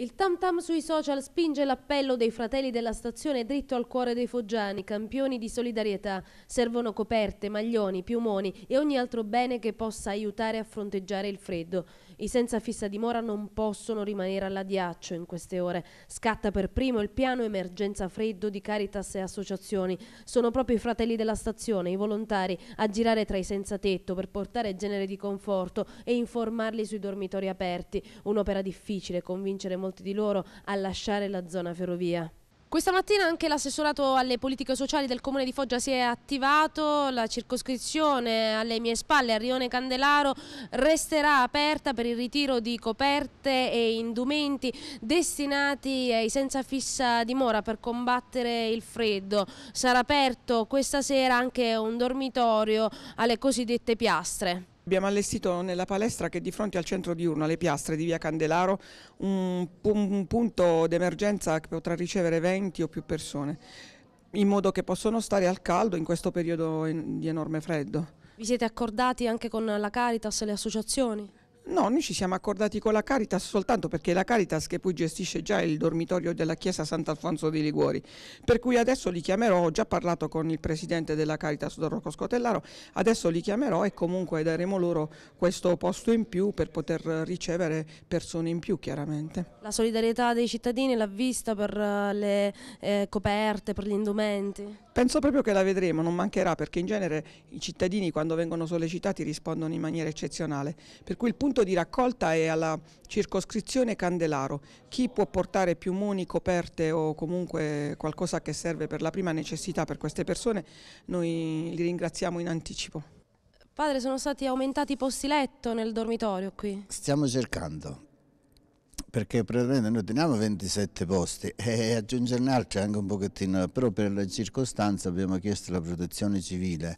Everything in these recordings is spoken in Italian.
Il tam tam sui social spinge l'appello dei fratelli della stazione dritto al cuore dei foggiani, campioni di solidarietà. Servono coperte, maglioni, piumoni e ogni altro bene che possa aiutare a fronteggiare il freddo. I senza fissa dimora non possono rimanere alla diaccio in queste ore. Scatta per primo il piano emergenza freddo di Caritas e associazioni. Sono proprio i fratelli della stazione, i volontari, a girare tra i senza tetto per portare genere di conforto e informarli sui dormitori aperti. Un'opera difficile, convincere molti molti di loro a lasciare la zona ferrovia. Questa mattina anche l'assessorato alle politiche sociali del Comune di Foggia si è attivato, la circoscrizione alle mie spalle a Rione Candelaro resterà aperta per il ritiro di coperte e indumenti destinati ai senza fissa dimora per combattere il freddo. Sarà aperto questa sera anche un dormitorio alle cosiddette piastre. Abbiamo allestito nella palestra che di fronte al centro diurno, alle piastre di via Candelaro, un, un punto d'emergenza che potrà ricevere 20 o più persone, in modo che possono stare al caldo in questo periodo di enorme freddo. Vi siete accordati anche con la Caritas e le associazioni? No, noi ci siamo accordati con la Caritas soltanto perché è la Caritas che poi gestisce già il dormitorio della Chiesa Sant'Alfonso di Liguori, per cui adesso li chiamerò, ho già parlato con il presidente della Caritas, Don Rocco Scotellaro, adesso li chiamerò e comunque daremo loro questo posto in più per poter ricevere persone in più chiaramente. La solidarietà dei cittadini l'ha vista per eh, le eh, coperte, per gli indumenti? Penso proprio che la vedremo, non mancherà perché in genere i cittadini quando vengono sollecitati rispondono in maniera eccezionale, per cui il punto punto di raccolta è alla circoscrizione Candelaro. Chi può portare piumoni, coperte o comunque qualcosa che serve per la prima necessità per queste persone, noi li ringraziamo in anticipo. Padre, sono stati aumentati i posti letto nel dormitorio qui? Stiamo cercando, perché praticamente noi teniamo 27 posti e aggiungerne altri anche un pochettino, però per le circostanze abbiamo chiesto la protezione civile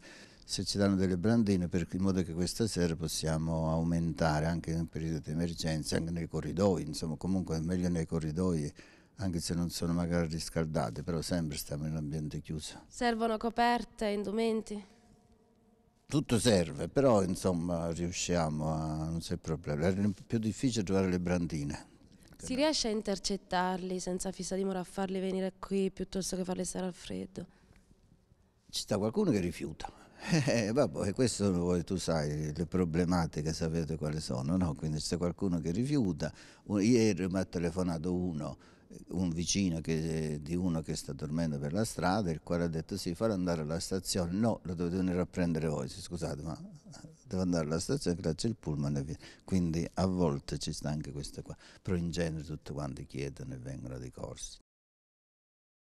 se ci danno delle brandine per, in modo che questa sera possiamo aumentare anche in periodo di emergenza, anche nei corridoi, insomma comunque è meglio nei corridoi anche se non sono magari riscaldate, però sempre stiamo in un ambiente chiuso. Servono coperte, indumenti? Tutto serve, però insomma riusciamo a... non c'è problema. è più difficile trovare le brandine. Si riesce a intercettarli senza fissa dimora a farli venire qui piuttosto che farli stare al freddo? Ci sta qualcuno che rifiuta, eh, eh, vabbè, questo tu sai, le problematiche sapete quali sono, no? Quindi c'è qualcuno che rifiuta, ieri mi ha telefonato uno, un vicino che, di uno che sta dormendo per la strada, il quale ha detto sì, farò andare alla stazione, no, lo dovete venire a prendere voi, scusate, ma eh, devo andare alla stazione, perché c'è il pullman e via. Quindi a volte ci sta anche questo qua, però in genere tutti quanti chiedono e vengono dei corsi.